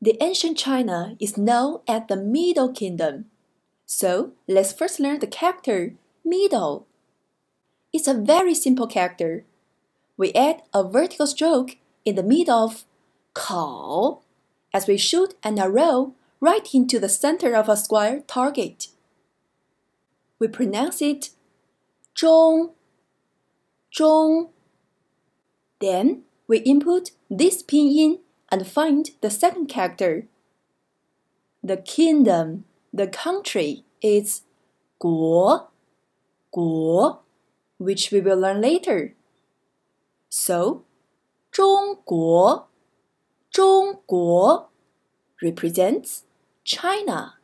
The ancient China is known as the Middle Kingdom. So let's first learn the character middle. It's a very simple character. We add a vertical stroke in the middle of call as we shoot an arrow right into the center of a square target. We pronounce it zhong, zhong. Then we input this pinyin and find the second character. The kingdom, the country is 国,国, which we will learn later. So, 中国,中国 represents China.